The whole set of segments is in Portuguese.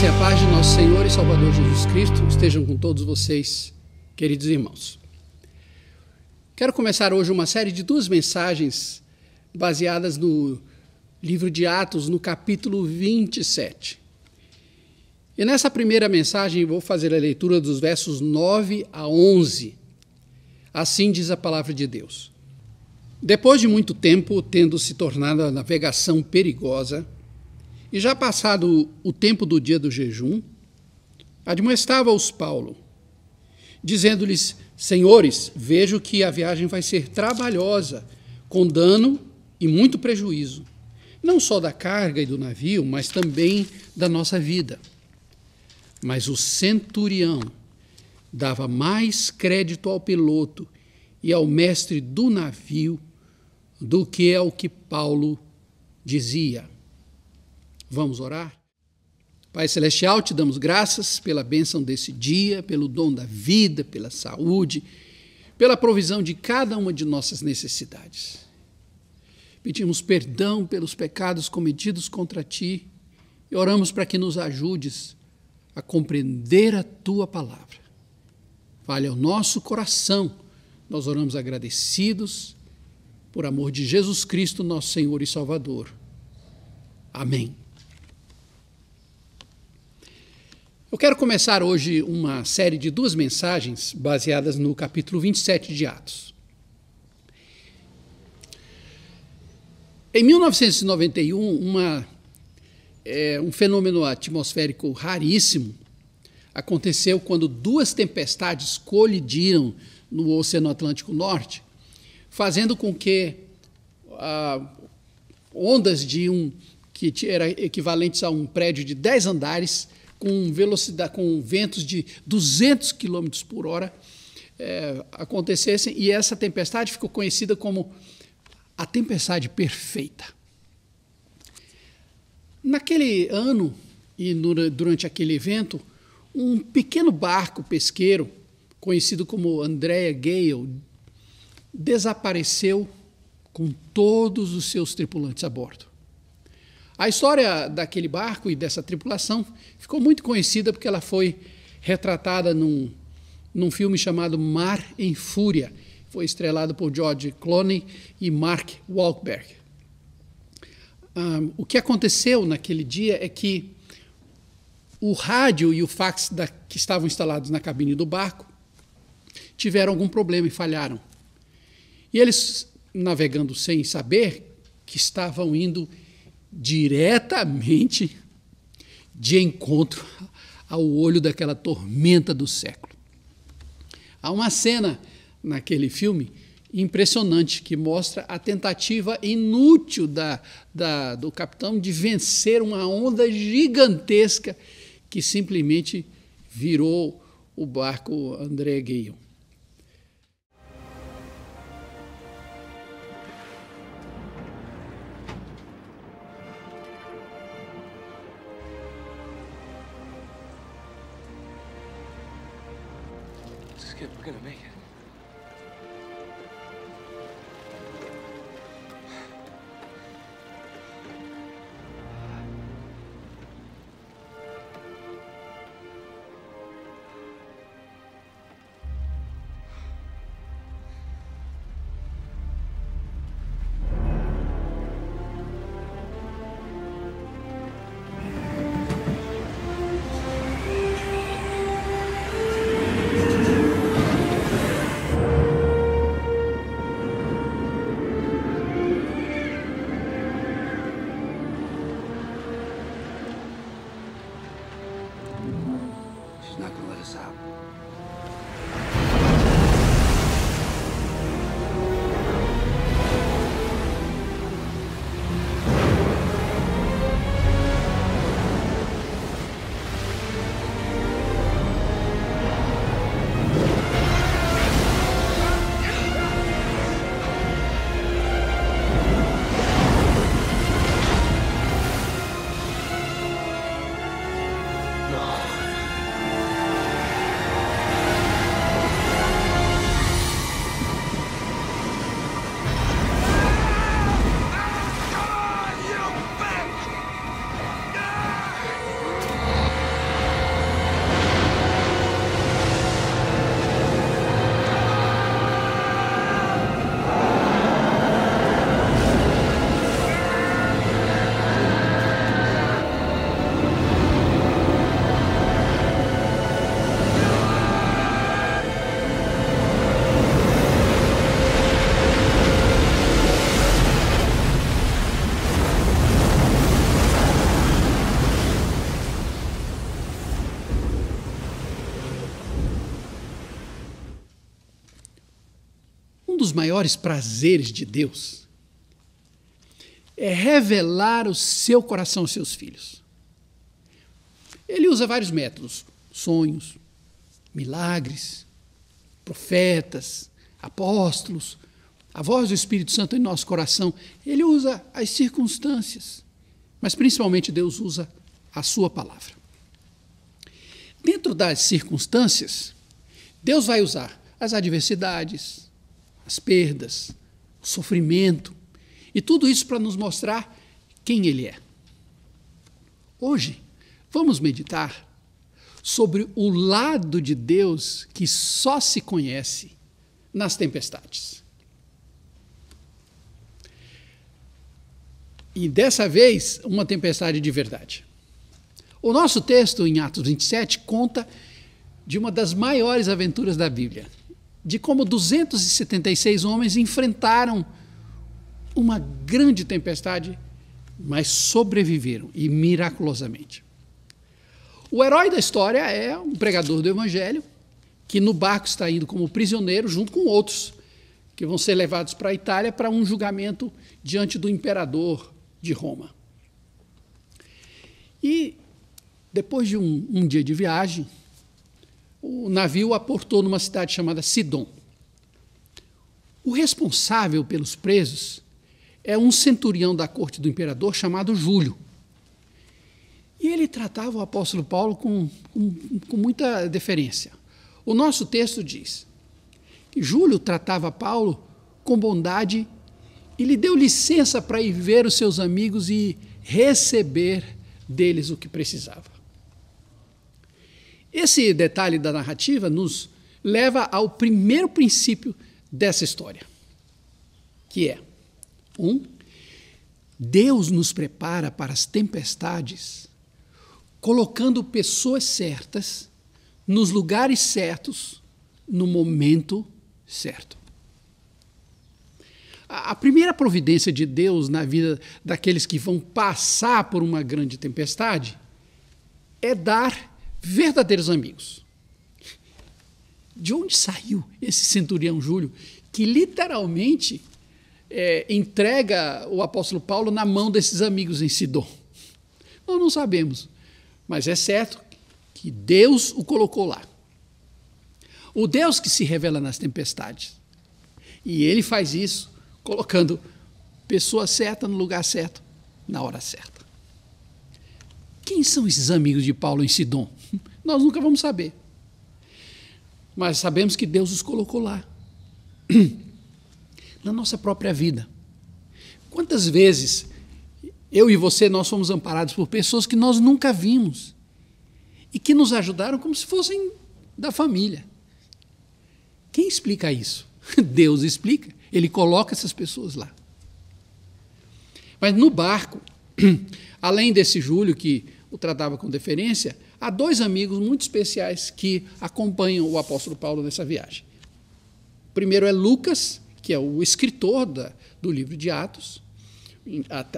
graça e a paz de nosso Senhor e Salvador Jesus Cristo estejam com todos vocês, queridos irmãos. Quero começar hoje uma série de duas mensagens baseadas no livro de Atos, no capítulo 27. E nessa primeira mensagem vou fazer a leitura dos versos 9 a 11. Assim diz a palavra de Deus. Depois de muito tempo, tendo se tornado a navegação perigosa, e já passado o tempo do dia do jejum, admoestava-os Paulo, dizendo-lhes: Senhores, vejo que a viagem vai ser trabalhosa, com dano e muito prejuízo, não só da carga e do navio, mas também da nossa vida. Mas o centurião dava mais crédito ao piloto e ao mestre do navio do que ao que Paulo dizia. Vamos orar? Pai Celestial, te damos graças pela bênção desse dia, pelo dom da vida, pela saúde, pela provisão de cada uma de nossas necessidades. Pedimos perdão pelos pecados cometidos contra ti e oramos para que nos ajudes a compreender a tua palavra. Vale ao nosso coração, nós oramos agradecidos por amor de Jesus Cristo, nosso Senhor e Salvador. Amém. Eu quero começar hoje uma série de duas mensagens baseadas no capítulo 27 de Atos. Em 1991, uma, é, um fenômeno atmosférico raríssimo aconteceu quando duas tempestades colidiram no Oceano Atlântico Norte, fazendo com que ah, ondas de um que era equivalentes a um prédio de 10 andares com velocidade, com ventos de 200 km por hora é, acontecessem, e essa tempestade ficou conhecida como a tempestade perfeita. Naquele ano e durante aquele evento, um pequeno barco pesqueiro, conhecido como Andrea Gale, desapareceu com todos os seus tripulantes a bordo. A história daquele barco e dessa tripulação ficou muito conhecida porque ela foi retratada num, num filme chamado Mar em Fúria. Foi estrelado por George Clooney e Mark Wahlberg. Um, o que aconteceu naquele dia é que o rádio e o fax da, que estavam instalados na cabine do barco tiveram algum problema e falharam. E eles, navegando sem saber que estavam indo diretamente de encontro ao olho daquela tormenta do século. Há uma cena naquele filme impressionante que mostra a tentativa inútil da, da, do capitão de vencer uma onda gigantesca que simplesmente virou o barco André Guillaume. dos maiores prazeres de Deus é revelar o seu coração aos seus filhos. Ele usa vários métodos: sonhos, milagres, profetas, apóstolos, a voz do Espírito Santo em nosso coração. Ele usa as circunstâncias, mas principalmente Deus usa a sua palavra. Dentro das circunstâncias, Deus vai usar as adversidades, as perdas, o sofrimento, e tudo isso para nos mostrar quem Ele é. Hoje, vamos meditar sobre o lado de Deus que só se conhece nas tempestades. E dessa vez, uma tempestade de verdade. O nosso texto em Atos 27 conta de uma das maiores aventuras da Bíblia, de como 276 homens enfrentaram uma grande tempestade, mas sobreviveram e miraculosamente. O herói da história é um pregador do evangelho que no barco está indo como prisioneiro junto com outros que vão ser levados para a Itália para um julgamento diante do imperador de Roma. E depois de um, um dia de viagem, o navio aportou numa cidade chamada Sidon. O responsável pelos presos é um centurião da corte do imperador chamado Júlio. E ele tratava o apóstolo Paulo com, com, com muita deferência. O nosso texto diz que Júlio tratava Paulo com bondade e lhe deu licença para ir ver os seus amigos e receber deles o que precisava. Esse detalhe da narrativa nos leva ao primeiro princípio dessa história, que é um Deus nos prepara para as tempestades, colocando pessoas certas nos lugares certos, no momento certo. A primeira providência de Deus na vida daqueles que vão passar por uma grande tempestade é dar verdadeiros amigos. De onde saiu esse centurião Júlio, que literalmente é, entrega o apóstolo Paulo na mão desses amigos em Sidom? Nós não sabemos, mas é certo que Deus o colocou lá. O Deus que se revela nas tempestades. E ele faz isso colocando pessoa certa no lugar certo, na hora certa. Quem são esses amigos de Paulo em Sidom? Nós nunca vamos saber. Mas sabemos que Deus os colocou lá. Na nossa própria vida. Quantas vezes eu e você nós fomos amparados por pessoas que nós nunca vimos e que nos ajudaram como se fossem da família. Quem explica isso? Deus explica. Ele coloca essas pessoas lá. Mas no barco, além desse Júlio que o tratava com deferência, Há dois amigos muito especiais que acompanham o apóstolo Paulo nessa viagem. O primeiro é Lucas, que é o escritor da, do livro de Atos.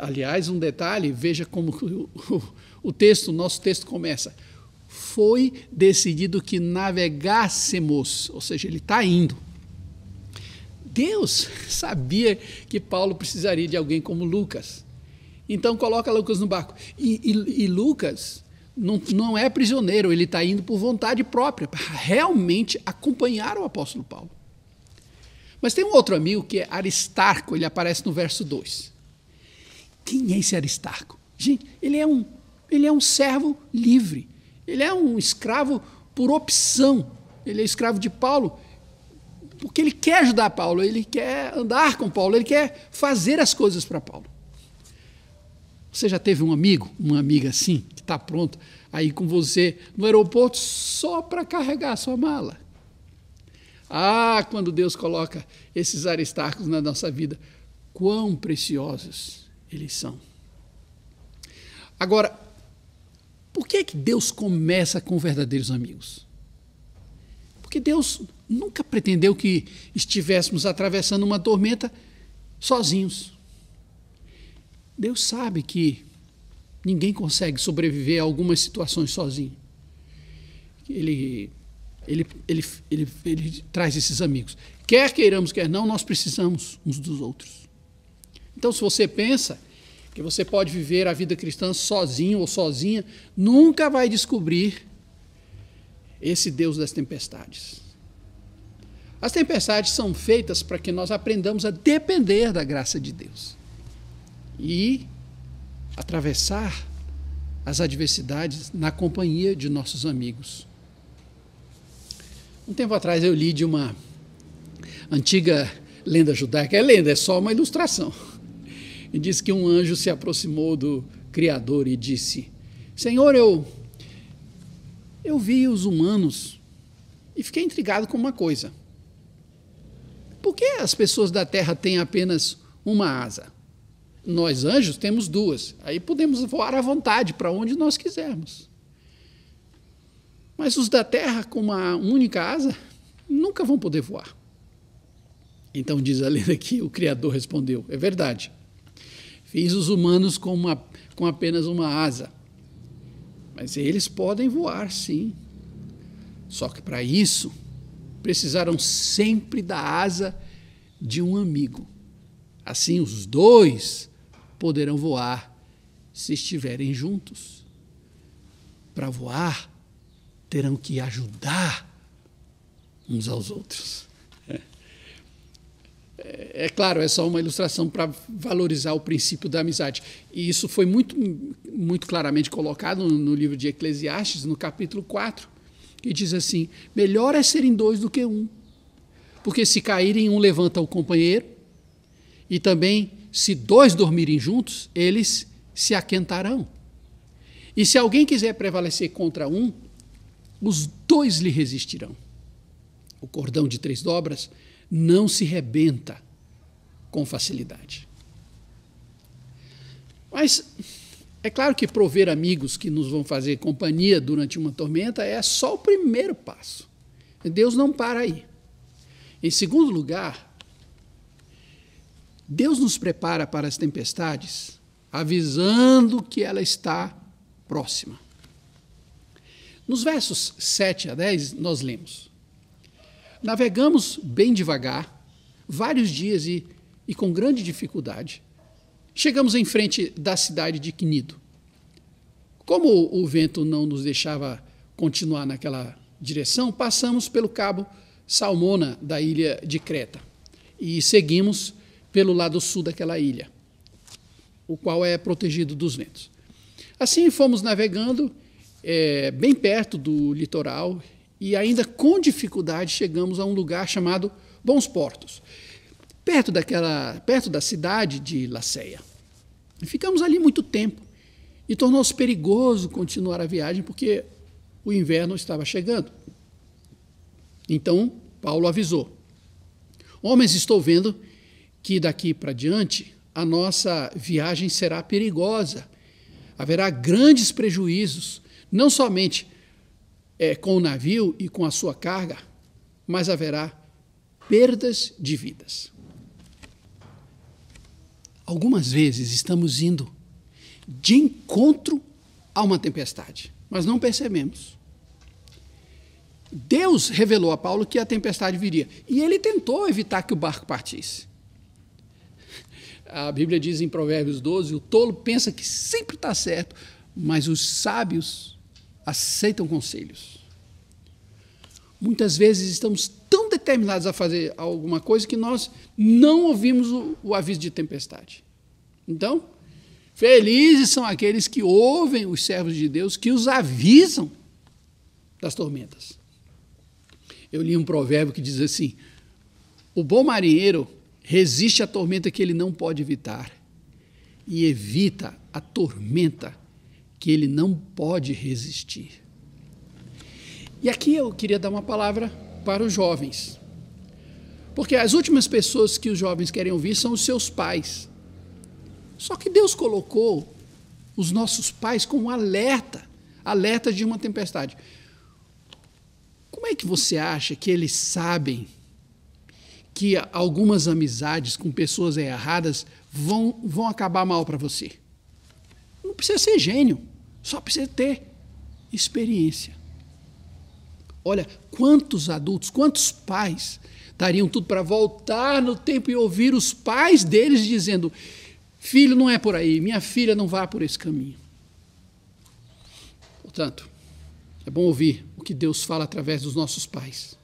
Aliás, um detalhe, veja como o, o, o texto, o nosso texto começa. Foi decidido que navegássemos, ou seja, ele está indo. Deus sabia que Paulo precisaria de alguém como Lucas. Então coloca Lucas no barco. E, e, e Lucas não, não é prisioneiro, ele está indo por vontade própria, para realmente acompanhar o apóstolo Paulo. Mas tem um outro amigo que é Aristarco, ele aparece no verso 2. Quem é esse Aristarco? Gente, ele é um, ele é um servo livre, ele é um escravo por opção, ele é escravo de Paulo porque ele quer ajudar Paulo, ele quer andar com Paulo, ele quer fazer as coisas para Paulo. Você já teve um amigo, uma amiga assim, que está pronto aí com você no aeroporto só para carregar a sua mala? Ah, quando Deus coloca esses aristarcos na nossa vida, quão preciosos eles são. Agora, por que é que Deus começa com verdadeiros amigos? Porque Deus nunca pretendeu que estivéssemos atravessando uma tormenta sozinhos. Deus sabe que ninguém consegue sobreviver a algumas situações sozinho. Ele, ele, ele, ele, ele traz esses amigos. Quer queiramos, quer não, nós precisamos uns dos outros. Então, se você pensa que você pode viver a vida cristã sozinho ou sozinha, nunca vai descobrir esse Deus das tempestades. As tempestades são feitas para que nós aprendamos a depender da graça de Deus e atravessar as adversidades na companhia de nossos amigos. Um tempo atrás eu li de uma antiga lenda judaica, é lenda, é só uma ilustração. E diz que um anjo se aproximou do Criador e disse: Senhor, eu, eu vi os humanos e fiquei intrigado com uma coisa. Por que as pessoas da Terra têm apenas uma asa? Nós, anjos, temos duas. Aí podemos voar à vontade para onde nós quisermos. Mas os da terra, com uma única asa, nunca vão poder voar. Então, diz a lenda que o Criador respondeu: É verdade. Fiz os humanos com, uma, com apenas uma asa. Mas eles podem voar, sim. Só que para isso, precisaram sempre da asa de um amigo. Assim, os dois poderão voar se estiverem juntos. Para voar, terão que ajudar uns aos outros. É. É, é, claro, é só uma ilustração para valorizar o princípio da amizade. E isso foi muito, muito claramente colocado no livro de Eclesiastes, no capítulo 4, que diz assim: melhor é serem dois do que um. Porque se caírem, um levanta o companheiro, e também se dois dormirem juntos, eles se aquentarão. E se alguém quiser prevalecer contra um, os dois lhe resistirão. O cordão de três dobras não se rebenta com facilidade. Mas é claro que prover amigos que nos vão fazer companhia durante uma tormenta é só o primeiro passo. Deus não para aí. Em segundo lugar, Deus nos prepara para as tempestades avisando que ela está próxima. Nos versos 7 a 10, nós lemos: Navegamos bem devagar, vários dias e, e com grande dificuldade. Chegamos em frente da cidade de Quinido. Como o vento não nos deixava continuar naquela direção, passamos pelo cabo Salmona da ilha de Creta e seguimos pelo lado sul daquela ilha, o qual é protegido dos ventos. Assim fomos navegando é, bem perto do litoral e ainda com dificuldade chegamos a um lugar chamado Bons Portos, perto daquela, perto da cidade de Laceia. ficamos ali muito tempo e tornou-se perigoso continuar a viagem porque o inverno estava chegando. Então Paulo avisou: Homens, estou vendo que daqui para diante a nossa viagem será perigosa. Haverá grandes prejuízos, não somente é, com o navio e com a sua carga, mas haverá perdas de vidas. Algumas vezes estamos indo de encontro a uma tempestade, mas não percebemos. Deus revelou a Paulo que a tempestade viria e ele tentou evitar que o barco partisse. A Bíblia diz em Provérbios 12: o tolo pensa que sempre está certo, mas os sábios aceitam conselhos. Muitas vezes estamos tão determinados a fazer alguma coisa que nós não ouvimos o, o aviso de tempestade. Então, felizes são aqueles que ouvem os servos de Deus, que os avisam das tormentas. Eu li um provérbio que diz assim: o bom marinheiro resiste à tormenta que ele não pode evitar e evita a tormenta que ele não pode resistir. E aqui eu queria dar uma palavra para os jovens. Porque as últimas pessoas que os jovens querem ouvir são os seus pais. Só que Deus colocou os nossos pais como um alerta alerta de uma tempestade. Como é que você acha que eles sabem que algumas amizades com pessoas erradas vão, vão acabar mal para você. Não precisa ser gênio, só precisa ter experiência. Olha, quantos adultos, quantos pais dariam tudo para voltar no tempo e ouvir os pais deles dizendo: filho, não é por aí, minha filha não vá por esse caminho. Portanto, é bom ouvir o que Deus fala através dos nossos pais.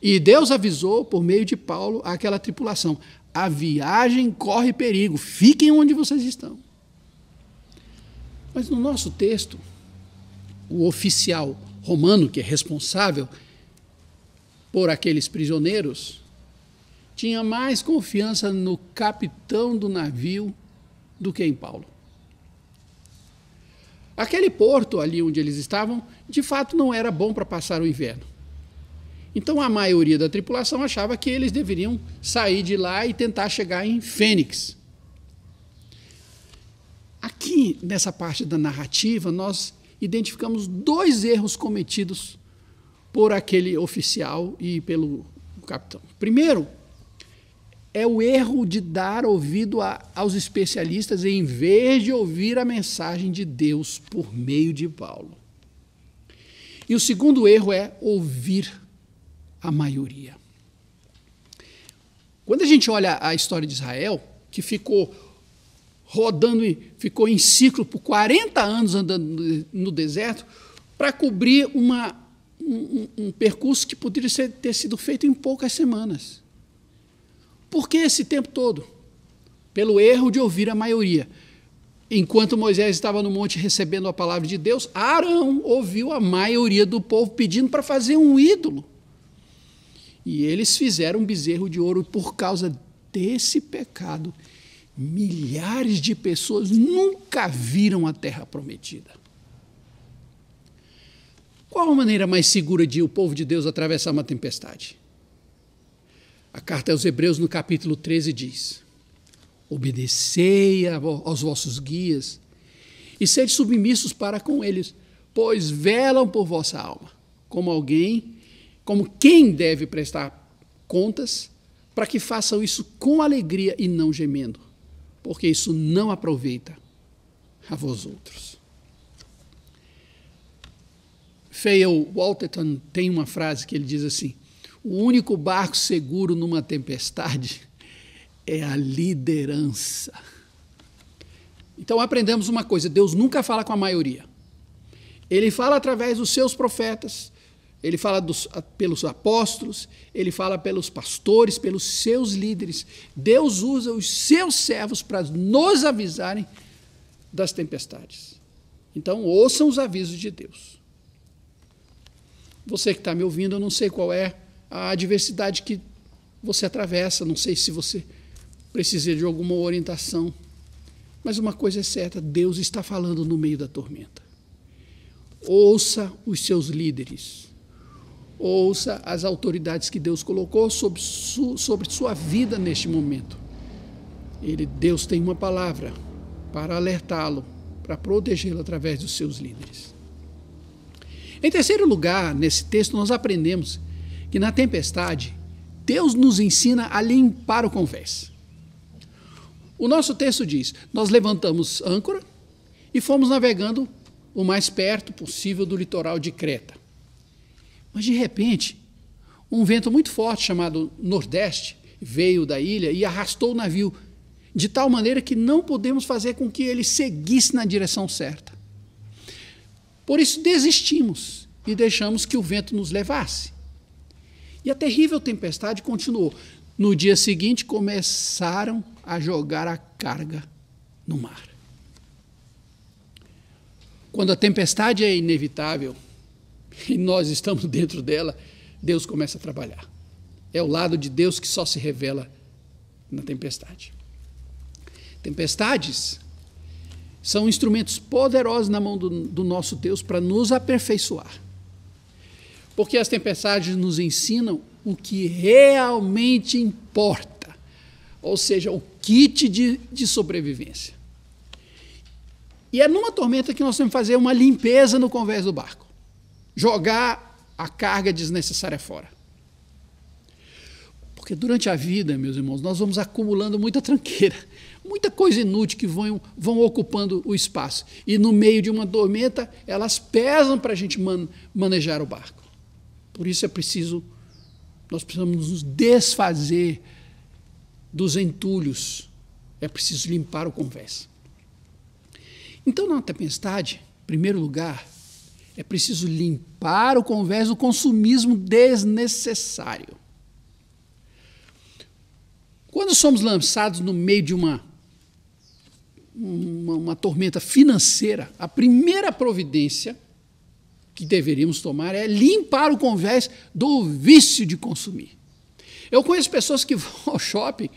E Deus avisou por meio de Paulo aquela tripulação: a viagem corre perigo, fiquem onde vocês estão. Mas no nosso texto, o oficial romano que é responsável por aqueles prisioneiros tinha mais confiança no capitão do navio do que em Paulo. Aquele porto ali onde eles estavam, de fato, não era bom para passar o inverno. Então a maioria da tripulação achava que eles deveriam sair de lá e tentar chegar em Fênix. Aqui, nessa parte da narrativa, nós identificamos dois erros cometidos por aquele oficial e pelo capitão. Primeiro, é o erro de dar ouvido a, aos especialistas em vez de ouvir a mensagem de Deus por meio de Paulo. E o segundo erro é ouvir a maioria. Quando a gente olha a história de Israel, que ficou rodando, ficou em ciclo por 40 anos andando no deserto, para cobrir uma, um, um, percurso que poderia ser, ter sido feito em poucas semanas. Por que esse tempo todo? Pelo erro de ouvir a maioria. Enquanto Moisés estava no monte recebendo a palavra de Deus, Arão ouviu a maioria do povo pedindo para fazer um ídolo. E eles fizeram um bezerro de ouro por causa desse pecado. Milhares de pessoas nunca viram a terra prometida. Qual a maneira mais segura de o povo de Deus atravessar uma tempestade? A carta aos Hebreus, no capítulo 13, diz: Obedecei aos vossos guias e sede submissos para com eles, pois velam por vossa alma, como alguém como quem deve prestar contas, para que façam isso com alegria e não gemendo, porque isso não aproveita a vós outros. Feio Walterton tem uma frase que ele diz assim: o único barco seguro numa tempestade é a liderança. Então aprendemos uma coisa: Deus nunca fala com a maioria. Ele fala através dos seus profetas, ele fala dos, pelos apóstolos, ele fala pelos pastores, pelos seus líderes. Deus usa os seus servos para nos avisarem das tempestades. Então, ouçam os avisos de Deus. Você que está me ouvindo, eu não sei qual é a adversidade que você atravessa, não sei se você precisa de alguma orientação. Mas uma coisa é certa: Deus está falando no meio da tormenta. Ouça os seus líderes ouça as autoridades que Deus colocou sobre, su, sobre sua vida neste momento. Ele, Deus tem uma palavra para alertá-lo, para protegê-lo através dos seus líderes. Em terceiro lugar, nesse texto, nós aprendemos que na tempestade, Deus nos ensina a limpar o convés. O nosso texto diz: Nós levantamos âncora e fomos navegando o mais perto possível do litoral de Creta. Mas de repente, um vento muito forte chamado Nordeste veio da ilha e arrastou o navio, de tal maneira que não podemos fazer com que ele seguisse na direção certa. Por isso desistimos e deixamos que o vento nos levasse. E a terrível tempestade continuou. No dia seguinte, começaram a jogar a carga no mar. Quando a tempestade é inevitável, e nós estamos dentro dela, Deus começa a trabalhar. É o lado de Deus que só se revela na tempestade. Tempestades são instrumentos poderosos na mão do, do nosso Deus para nos aperfeiçoar. Porque as tempestades nos ensinam o que realmente importa, ou seja, o kit de, de sobrevivência. E é numa tormenta que nós temos que fazer uma limpeza no convés do barco jogar a carga desnecessária fora. Porque durante a vida, meus irmãos, nós vamos acumulando muita tranqueira, muita coisa inútil que vão, vão ocupando o espaço. E no meio de uma tormenta, elas pesam para a gente man, manejar o barco. Por isso é preciso, nós precisamos nos desfazer dos entulhos. É preciso limpar o convés. Então, na tempestade, em primeiro lugar, é preciso limpar o convés do consumismo desnecessário. Quando somos lançados no meio de uma, uma, uma, tormenta financeira, a primeira providência que deveríamos tomar é limpar o convés do vício de consumir. Eu conheço pessoas que vão ao shopping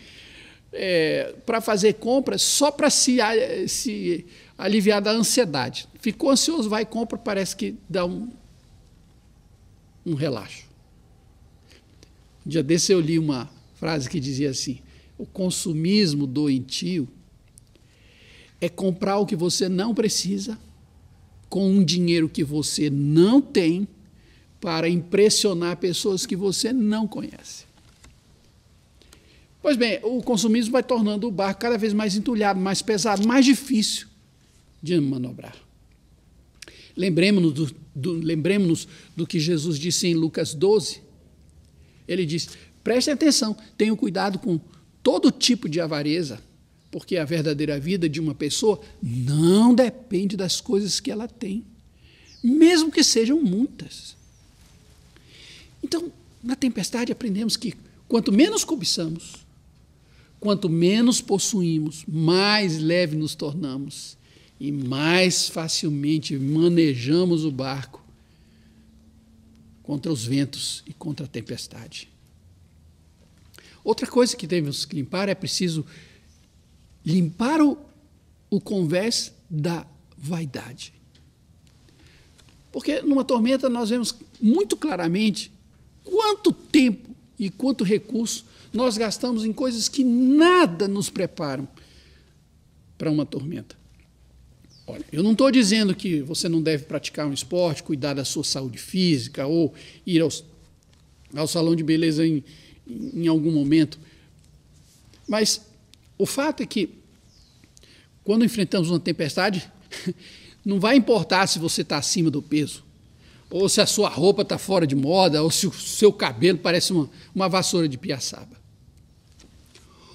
é, eh, para fazer compras só para se, se aliviar da ansiedade. Ficou ansioso, vai, compra, parece que dá um, um relaxo. Um dia desse eu li uma frase que dizia assim: o consumismo doentio é comprar o que você não precisa com um dinheiro que você não tem para impressionar pessoas que você não conhece. Pois bem, o consumismo vai tornando o barco cada vez mais entulhado, mais pesado, mais difícil de manobrar. Lembremos-nos do, do, lembremos do que Jesus disse em Lucas 12. Ele diz: preste atenção, tenham cuidado com todo tipo de avareza, porque a verdadeira vida de uma pessoa não depende das coisas que ela tem, mesmo que sejam muitas. Então, na tempestade aprendemos que quanto menos cobiçamos, quanto menos possuímos, mais leve nos tornamos e mais facilmente manejamos o barco contra os ventos e contra a tempestade. Outra coisa que temos que limpar é preciso limpar o, o convés da vaidade. Porque numa tormenta nós vemos muito claramente quanto tempo e quanto recurso nós gastamos em coisas que nada nos preparam para uma tormenta. Olha, eu não estou dizendo que você não deve praticar um esporte, cuidar da sua saúde física ou ir ao salão de beleza em, em algum momento. Mas o fato é que, quando enfrentamos uma tempestade, não vai importar se você está acima do peso, ou se a sua roupa está fora de moda, ou se o seu cabelo parece uma, uma vassoura de piaçaba.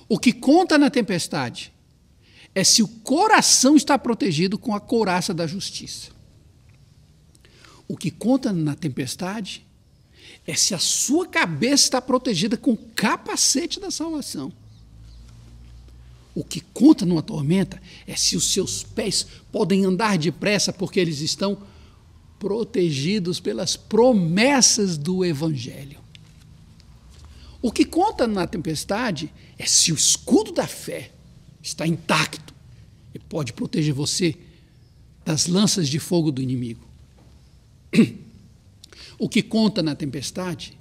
O que conta na tempestade é se o coração está protegido com a couraça da justiça. O que conta na tempestade é se a sua cabeça está protegida com o capacete da salvação. O que conta numa tormenta é se os seus pés podem andar depressa porque eles estão protegidos pelas promessas do Evangelho. O que conta na tempestade é se o escudo da fé está intacto e pode proteger você das lanças de fogo do inimigo. O que conta na tempestade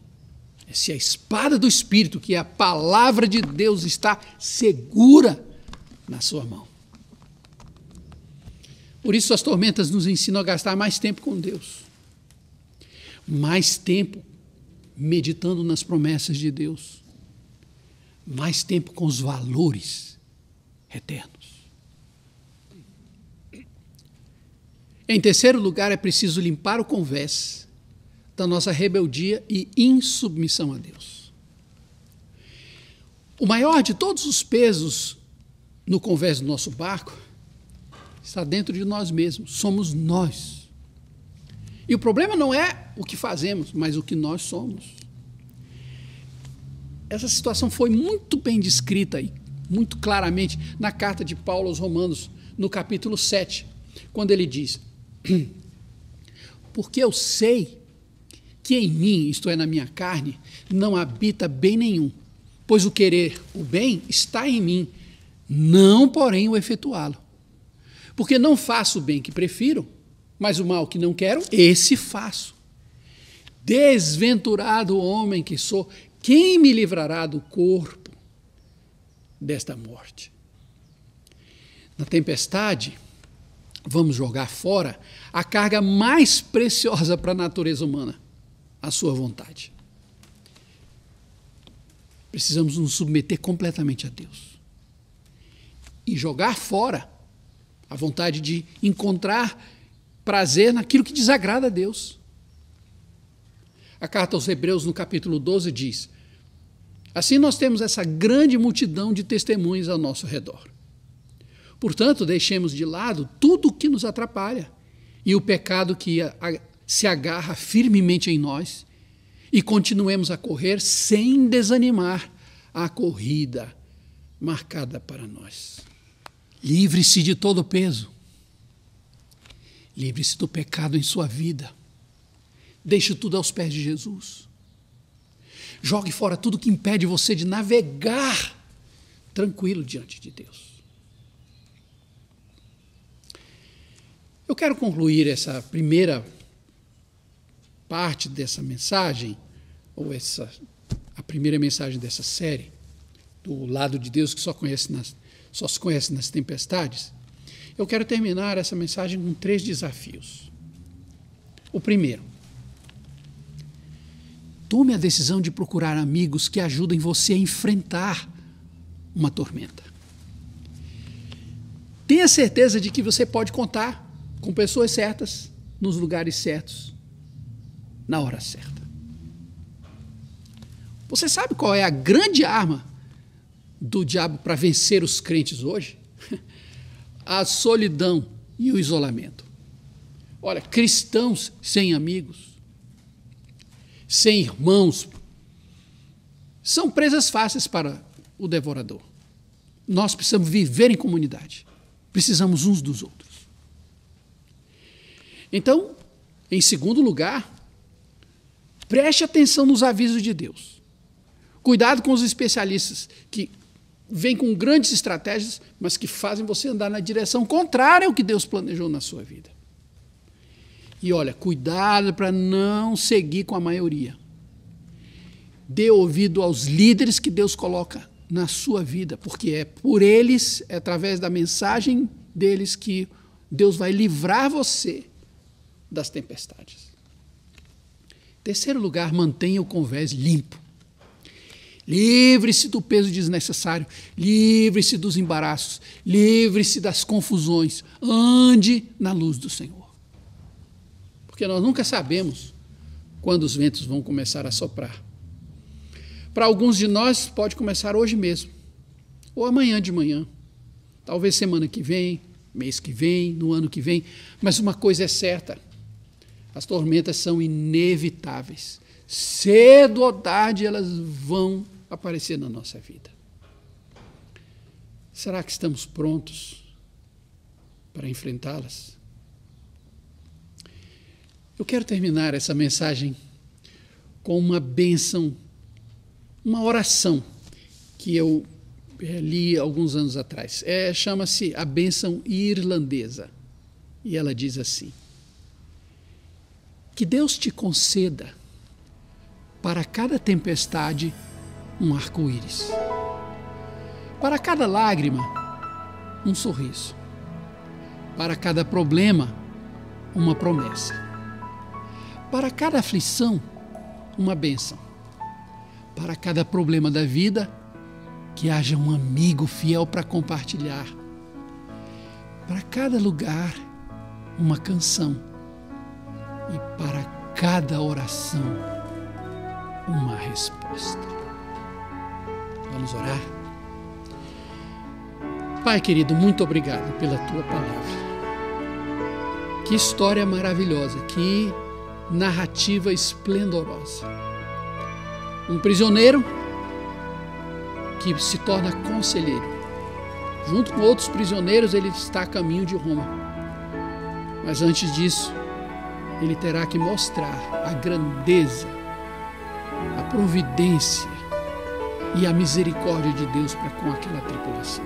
é se a espada do Espírito, que é a palavra de Deus, está segura na sua mão. Por isso, as tormentas nos ensinam a gastar mais tempo com Deus, mais tempo meditando nas promessas de Deus, mais tempo com os valores eternos. Em terceiro lugar, é preciso limpar o convés da nossa rebeldia e insubmissão a Deus. O maior de todos os pesos no convés do nosso barco está dentro de nós mesmos, somos nós. E o problema não é o que fazemos, mas o que nós somos. Essa situação foi muito bem descrita e muito claramente na carta de Paulo aos Romanos, no capítulo 7, quando ele diz: Porque eu sei que em mim, isto é, na minha carne, não habita bem nenhum, pois o querer o bem está em mim, não, porém, o efetuá-lo. Porque não faço o bem que prefiro, mas o mal que não quero, esse faço. Desventurado homem que sou, quem me livrará do corpo? desta morte. Na tempestade, vamos jogar fora a carga mais preciosa para a natureza humana, a sua vontade. Precisamos nos submeter completamente a Deus. E jogar fora a vontade de encontrar prazer naquilo que desagrada a Deus. A carta aos Hebreus, no capítulo 12, diz: Assim, nós temos essa grande multidão de testemunhas ao nosso redor. Portanto, deixemos de lado tudo o que nos atrapalha e o pecado que se agarra firmemente em nós e continuemos a correr sem desanimar a corrida marcada para nós. Livre-se de todo peso. Livre-se do pecado em sua vida. Deixe tudo aos pés de Jesus. Jogue fora tudo que impede você de navegar tranquilo diante de Deus. Eu quero concluir essa primeira parte dessa mensagem, ou essa a primeira mensagem dessa série, do lado de Deus que só, conhece nas, só se conhece nas tempestades. Eu quero terminar essa mensagem com três desafios. O primeiro, Tome a decisão de procurar amigos que ajudem você a enfrentar uma tormenta. Tenha certeza de que você pode contar com pessoas certas, nos lugares certos, na hora certa. Você sabe qual é a grande arma do diabo para vencer os crentes hoje? A solidão e o isolamento. Olha, cristãos sem amigos sem irmãos, são presas fáceis para o devorador. Nós precisamos viver em comunidade. Precisamos uns dos outros. Então, em segundo lugar, preste atenção nos avisos de Deus. Cuidado com os especialistas que vêm com grandes estratégias, mas que fazem você andar na direção contrária ao que Deus planejou na sua vida. E olha, cuidado para não seguir com a maioria. Dê ouvido aos líderes que Deus coloca na sua vida, porque é por eles, é através da mensagem deles que Deus vai livrar você das tempestades. Terceiro lugar, mantenha o convés limpo. Livre-se do peso desnecessário, livre-se dos embaraços, livre-se das confusões. Ande na luz do Senhor porque nós nunca sabemos quando os ventos vão começar a soprar. Para alguns de nós, pode começar hoje mesmo, ou amanhã de manhã, talvez semana que vem, mês que vem, no ano que vem, mas uma coisa é certa: as tormentas são inevitáveis. Cedo ou tarde elas vão aparecer na nossa vida. Será que estamos prontos para enfrentá-las? Eu quero terminar essa mensagem com uma benção, uma oração que eu eh, li alguns anos atrás. É, Chama-se a benção irlandesa. E ela diz assim: Que Deus te conceda para cada tempestade um arco-íris, para cada lágrima um sorriso, para cada problema uma promessa para cada aflição, uma bênção. Para cada problema da vida, que haja um amigo fiel para compartilhar. Para cada lugar, uma canção. E para cada oração, uma resposta. Vamos orar? Pai querido, muito obrigado pela tua palavra. Que história maravilhosa, que narrativa esplendorosa. Um prisioneiro que se torna conselheiro. Junto com outros prisioneiros, ele está a caminho de Roma. Mas antes disso, ele terá que mostrar a grandeza, a providência e a misericórdia de Deus para com aquela tripulação.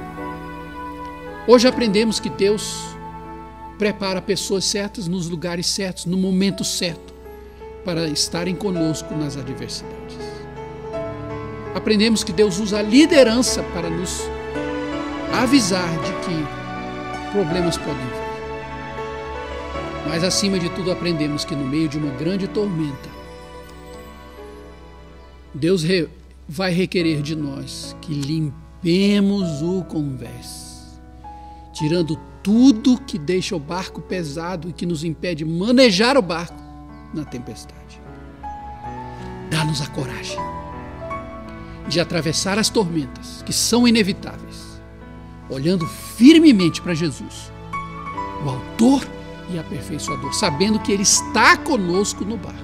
Hoje aprendemos que Deus prepara pessoas certas nos lugares certos, no momento certo para estarem conosco nas adversidades. Aprendemos que Deus usa a liderança para nos avisar de que problemas podem vir. Mas acima de tudo aprendemos que no meio de uma grande tormenta, Deus re vai requerer de nós que limpemos o convés, tirando tudo que deixa o barco pesado e que nos impede manejar o barco na tempestade. Dá-nos a coragem de atravessar as tormentas que são inevitáveis, olhando firmemente para Jesus, o Autor e Aperfeiçoador, sabendo que Ele está conosco no barco.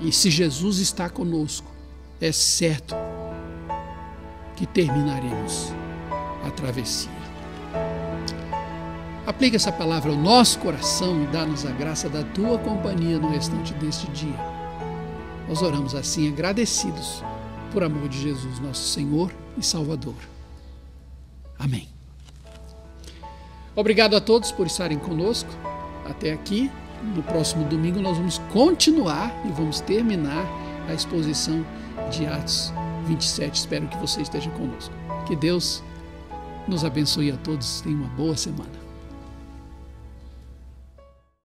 E se Jesus está conosco, é certo que terminaremos a travessia. Aplica essa palavra ao nosso coração e dá-nos a graça da tua companhia no restante deste dia. Nós oramos assim agradecidos por amor de Jesus, nosso Senhor e Salvador. Amém. Obrigado a todos por estarem conosco até aqui. No próximo domingo nós vamos continuar e vamos terminar a exposição de Atos 27. Espero que você esteja conosco. Que Deus nos abençoe a todos. Tenha uma boa semana.